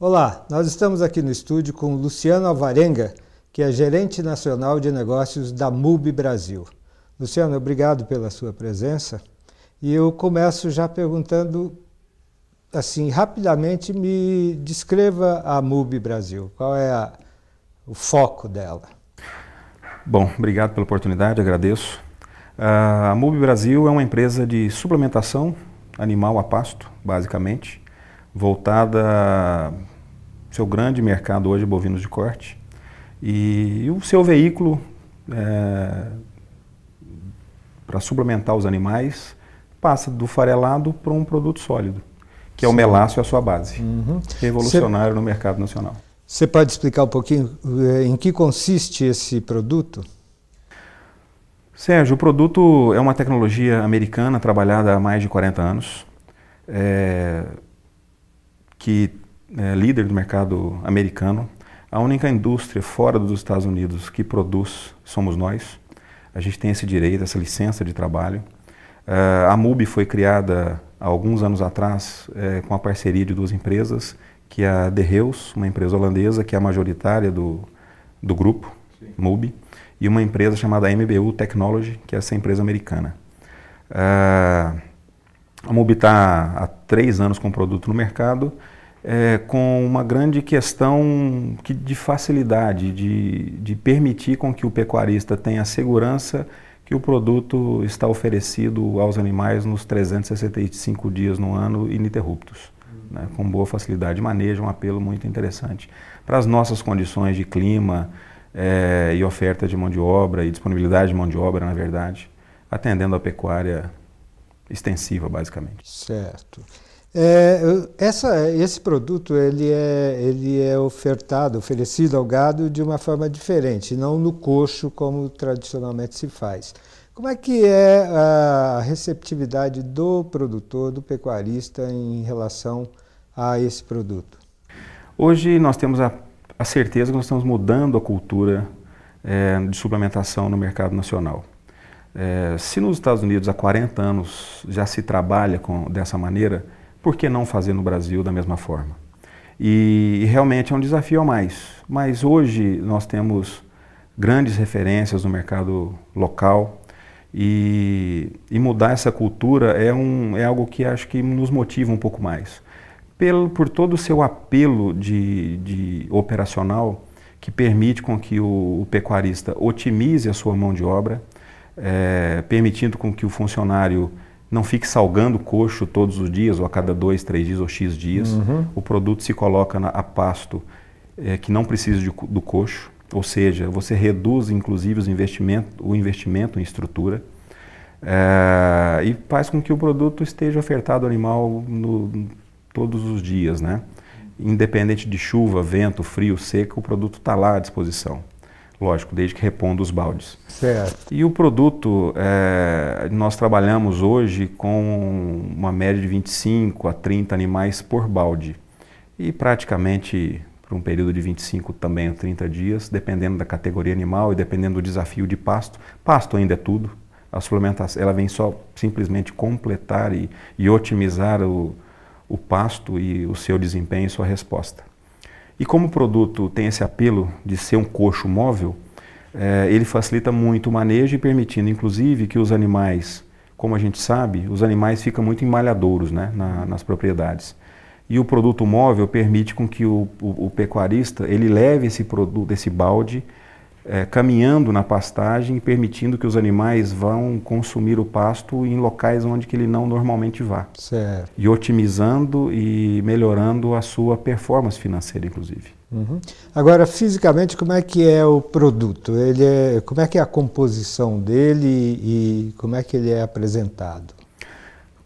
Olá, nós estamos aqui no estúdio com Luciano Alvarenga, que é gerente nacional de negócios da MUB Brasil. Luciano, obrigado pela sua presença. E eu começo já perguntando, assim, rapidamente, me descreva a MUB Brasil. Qual é a, o foco dela? Bom, obrigado pela oportunidade, agradeço. Uh, a MUB Brasil é uma empresa de suplementação animal a pasto, basicamente voltada seu grande mercado hoje bovinos de corte e, e o seu veículo é, para suplementar os animais passa do farelado para um produto sólido que Sim. é o melaço e a sua base uhum. revolucionário Cê, no mercado nacional você pode explicar um pouquinho eh, em que consiste esse produto Sérgio, o produto é uma tecnologia americana trabalhada há mais de 40 anos. É, que é líder do mercado americano. A única indústria fora dos Estados Unidos que produz somos nós. A gente tem esse direito, essa licença de trabalho. Uh, a MUB foi criada há alguns anos atrás é, com a parceria de duas empresas, que é a Derreus, uma empresa holandesa que é a majoritária do, do grupo, Sim. MUB, e uma empresa chamada MBU Technology, que é essa empresa americana. Uh, a Mobi está há três anos com o produto no mercado, é, com uma grande questão que, de facilidade, de, de permitir com que o pecuarista tenha segurança que o produto está oferecido aos animais nos 365 dias no ano ininterruptos, né, com boa facilidade de manejo, um apelo muito interessante para as nossas condições de clima é, e oferta de mão de obra e disponibilidade de mão de obra, na verdade, atendendo a pecuária extensiva, basicamente. Certo. É, essa, esse produto ele é, ele é ofertado, oferecido ao gado de uma forma diferente, não no coxo como tradicionalmente se faz. Como é que é a receptividade do produtor, do pecuarista em relação a esse produto? Hoje nós temos a, a certeza que nós estamos mudando a cultura é, de suplementação no mercado nacional. É, se nos Estados Unidos há 40 anos já se trabalha com, dessa maneira, por que não fazer no Brasil da mesma forma? E, e realmente é um desafio a mais. Mas hoje nós temos grandes referências no mercado local e, e mudar essa cultura é, um, é algo que acho que nos motiva um pouco mais. Pelo, por todo o seu apelo de, de operacional que permite com que o, o pecuarista otimize a sua mão de obra, é, permitindo com que o funcionário não fique salgando coxo todos os dias, ou a cada dois, três dias, ou x dias. Uhum. O produto se coloca na, a pasto é, que não precisa de, do coxo, ou seja, você reduz inclusive os investimento, o investimento em estrutura. É, e faz com que o produto esteja ofertado ao animal no, todos os dias, né? Independente de chuva, vento, frio, seca, o produto está lá à disposição. Lógico, desde que repondo os baldes. Certo. E o produto, é, nós trabalhamos hoje com uma média de 25 a 30 animais por balde. E praticamente por um período de 25 também a 30 dias, dependendo da categoria animal e dependendo do desafio de pasto. Pasto ainda é tudo. A suplementação ela vem só simplesmente completar e, e otimizar o, o pasto e o seu desempenho e sua resposta. E como o produto tem esse apelo de ser um coxo móvel, é, ele facilita muito o manejo e permitindo, inclusive, que os animais, como a gente sabe, os animais ficam muito emmalhadouros né, na, nas propriedades. E o produto móvel permite com que o, o, o pecuarista ele leve esse produto, esse balde, é, caminhando na pastagem, permitindo que os animais vão consumir o pasto em locais onde que ele não normalmente vá. Certo. E otimizando e melhorando a sua performance financeira, inclusive. Uhum. Agora, fisicamente, como é que é o produto? Ele é, como é que é a composição dele e como é que ele é apresentado?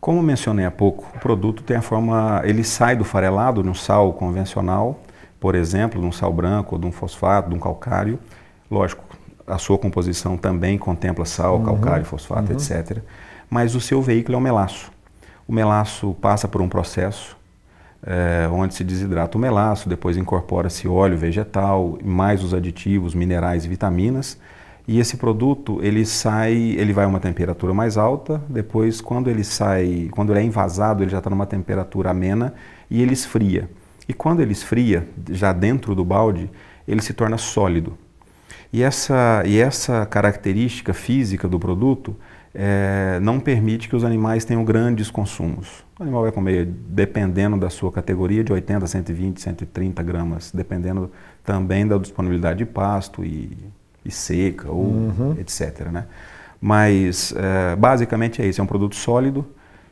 Como mencionei há pouco, o produto tem a forma, ele sai do farelado, de um sal convencional, por exemplo, de um sal branco, de um fosfato, de um calcário, Lógico, a sua composição também contempla sal, uhum. calcário, fosfato, uhum. etc. Mas o seu veículo é o melaço. O melaço passa por um processo é, onde se desidrata o melaço, depois incorpora-se óleo vegetal, mais os aditivos, minerais e vitaminas. E esse produto, ele sai, ele vai a uma temperatura mais alta, depois quando ele sai, quando ele é envasado, ele já está numa temperatura amena e ele esfria. E quando ele esfria, já dentro do balde, ele se torna sólido. E essa, e essa característica física do produto é, não permite que os animais tenham grandes consumos. O animal vai comer, dependendo da sua categoria, de 80, 120, 130 gramas, dependendo também da disponibilidade de pasto e, e seca ou uhum. etc. Né? Mas é, basicamente é isso, é um produto sólido,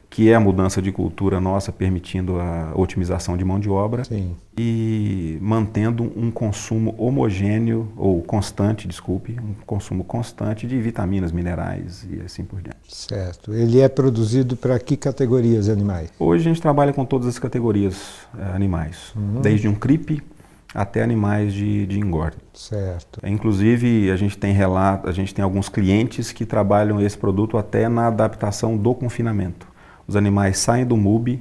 que é a mudança de cultura nossa, permitindo a otimização de mão de obra Sim. e mantendo um consumo homogêneo ou constante, desculpe, um consumo constante de vitaminas, minerais e assim por diante. Certo. Ele é produzido para que categorias animais? Hoje a gente trabalha com todas as categorias eh, animais, uhum. desde um cripe até animais de, de engorda. Certo. Inclusive, a gente tem relato, a gente tem alguns clientes que trabalham esse produto até na adaptação do confinamento. Os animais saem do MUB,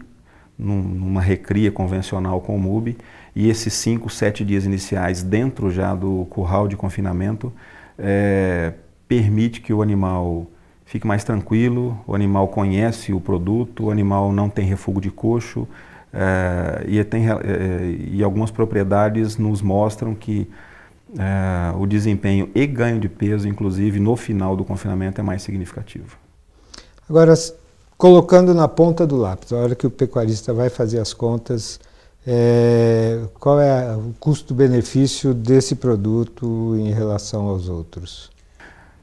numa recria convencional com o MUB, e esses cinco, sete dias iniciais dentro já do curral de confinamento é, permite que o animal fique mais tranquilo, o animal conhece o produto, o animal não tem refúgio de coxo, é, e, tem, é, e algumas propriedades nos mostram que é, o desempenho e ganho de peso, inclusive no final do confinamento, é mais significativo. Agora, colocando na ponta do lápis, a hora que o pecuarista vai fazer as contas, é, qual é o custo-benefício desse produto em relação aos outros?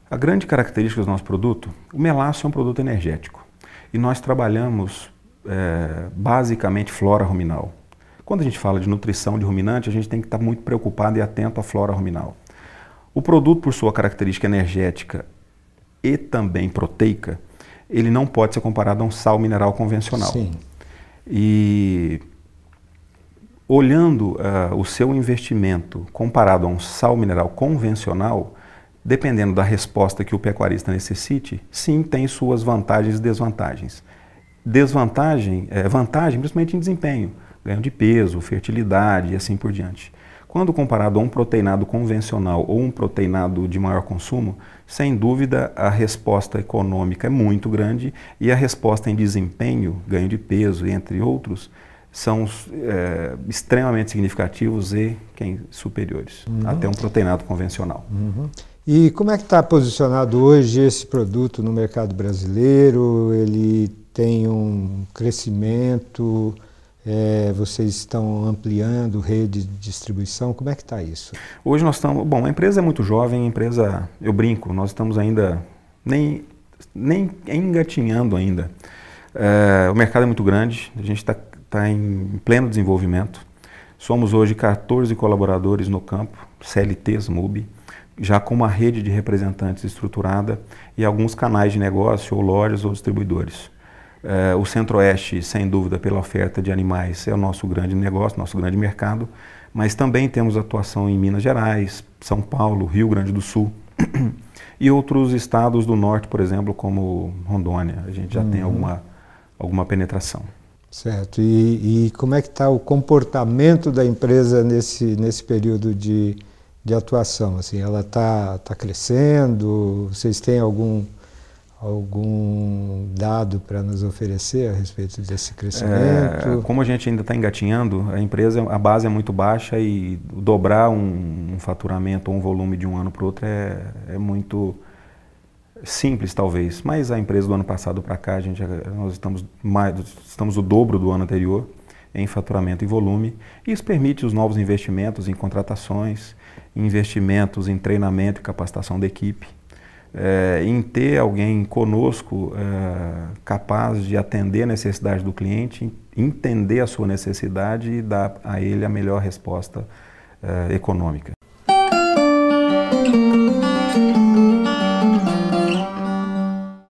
A grande característica do nosso produto, o melaço é um produto energético e nós trabalhamos é, basicamente flora ruminal. Quando a gente fala de nutrição de ruminante, a gente tem que estar muito preocupado e atento à flora ruminal. O produto, por sua característica energética e também proteica, ele não pode ser comparado a um sal mineral convencional. Sim. E olhando uh, o seu investimento comparado a um sal mineral convencional, dependendo da resposta que o pecuarista necessite, sim, tem suas vantagens e desvantagens. Desvantagem é vantagem principalmente em desempenho, ganho de peso, fertilidade e assim por diante. Quando comparado a um proteinado convencional ou um proteinado de maior consumo, sem dúvida a resposta econômica é muito grande e a resposta em desempenho, ganho de peso, entre outros, são é, extremamente significativos e quem, superiores, uhum. até um proteinado convencional. Uhum. E como é que está posicionado hoje esse produto no mercado brasileiro? Ele tem um crescimento é, vocês estão ampliando rede de distribuição? Como é que está isso? Hoje nós estamos. Bom, a empresa é muito jovem, a empresa, eu brinco, nós estamos ainda nem, nem engatinhando ainda. É, o mercado é muito grande, a gente está tá em pleno desenvolvimento. Somos hoje 14 colaboradores no campo, CLTs, MUB, já com uma rede de representantes estruturada e alguns canais de negócio, ou lojas ou distribuidores. Uh, o Centro-Oeste, sem dúvida, pela oferta de animais, é o nosso grande negócio, nosso grande mercado, mas também temos atuação em Minas Gerais, São Paulo, Rio Grande do Sul e outros estados do norte, por exemplo, como Rondônia. A gente já uhum. tem alguma, alguma penetração. Certo. E, e como é que está o comportamento da empresa nesse, nesse período de, de atuação? Assim, ela está tá crescendo? Vocês têm algum algum dado para nos oferecer a respeito desse crescimento? É, como a gente ainda está engatinhando, a empresa, a base é muito baixa e dobrar um, um faturamento ou um volume de um ano para o outro é, é muito simples talvez, mas a empresa do ano passado para cá, a gente, nós estamos, mais, estamos o dobro do ano anterior em faturamento e volume, isso permite os novos investimentos em contratações, investimentos em treinamento e capacitação da equipe é, em ter alguém conosco é, capaz de atender a necessidade do cliente, entender a sua necessidade e dar a ele a melhor resposta é, econômica.